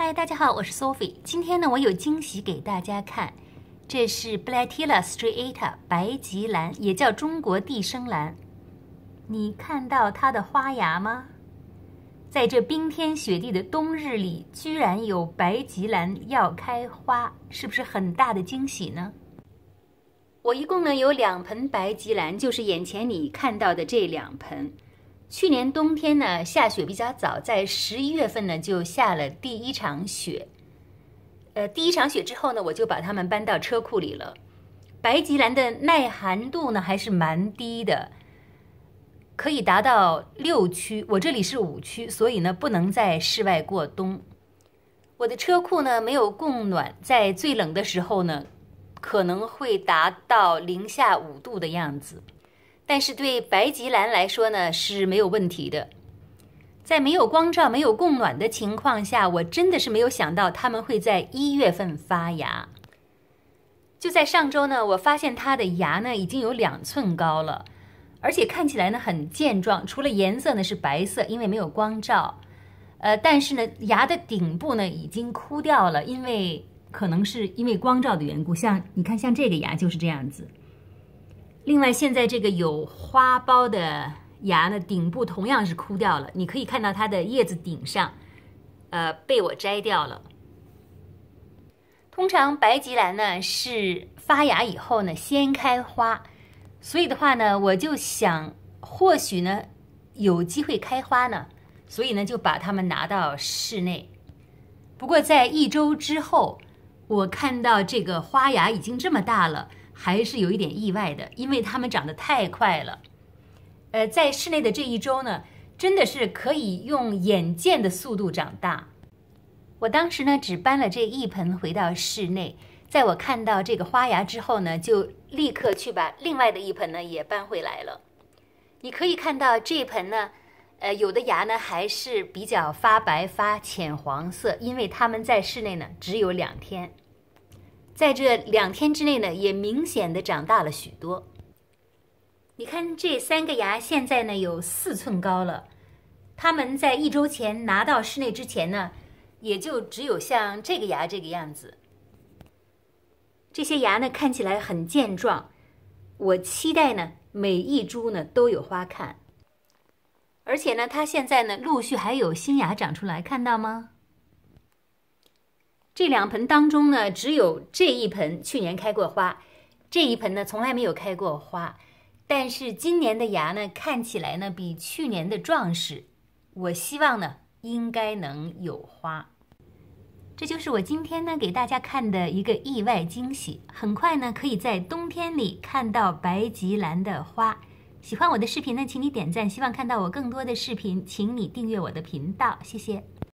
嗨，大家好，我是 Sophie。今天呢，我有惊喜给大家看，这是 b l a t i l l a striata 白吉兰，也叫中国地生兰。你看到它的花芽吗？在这冰天雪地的冬日里，居然有白吉兰要开花，是不是很大的惊喜呢？我一共呢有两盆白吉兰，就是眼前你看到的这两盆。去年冬天呢，下雪比较早，在十一月份呢就下了第一场雪。呃，第一场雪之后呢，我就把它们搬到车库里了。白吉兰的耐寒度呢还是蛮低的，可以达到六区，我这里是五区，所以呢不能在室外过冬。我的车库呢没有供暖，在最冷的时候呢，可能会达到零下五度的样子。但是对白吉兰来说呢是没有问题的，在没有光照、没有供暖的情况下，我真的是没有想到它们会在一月份发芽。就在上周呢，我发现它的芽呢已经有两寸高了，而且看起来呢很健壮。除了颜色呢是白色，因为没有光照，呃，但是呢，芽的顶部呢已经枯掉了，因为可能是因为光照的缘故。像你看，像这个芽就是这样子。另外，现在这个有花苞的芽呢，顶部同样是枯掉了。你可以看到它的叶子顶上，呃，被我摘掉了。通常白吉兰呢是发芽以后呢先开花，所以的话呢，我就想或许呢有机会开花呢，所以呢就把它们拿到室内。不过在一周之后，我看到这个花芽已经这么大了。还是有一点意外的，因为它们长得太快了。呃，在室内的这一周呢，真的是可以用眼见的速度长大。我当时呢，只搬了这一盆回到室内，在我看到这个花芽之后呢，就立刻去把另外的一盆呢也搬回来了。你可以看到这一盆呢，呃，有的芽呢还是比较发白、发浅黄色，因为它们在室内呢只有两天。在这两天之内呢，也明显的长大了许多。你看这三个芽现在呢有四寸高了，他们在一周前拿到室内之前呢，也就只有像这个芽这个样子。这些芽呢看起来很健壮，我期待呢每一株呢都有花看。而且呢，它现在呢陆续还有新芽长出来，看到吗？这两盆当中呢，只有这一盆去年开过花，这一盆呢从来没有开过花。但是今年的芽呢，看起来呢比去年的壮实。我希望呢应该能有花。这就是我今天呢给大家看的一个意外惊喜。很快呢可以在冬天里看到白吉兰的花。喜欢我的视频呢，请你点赞。希望看到我更多的视频，请你订阅我的频道。谢谢。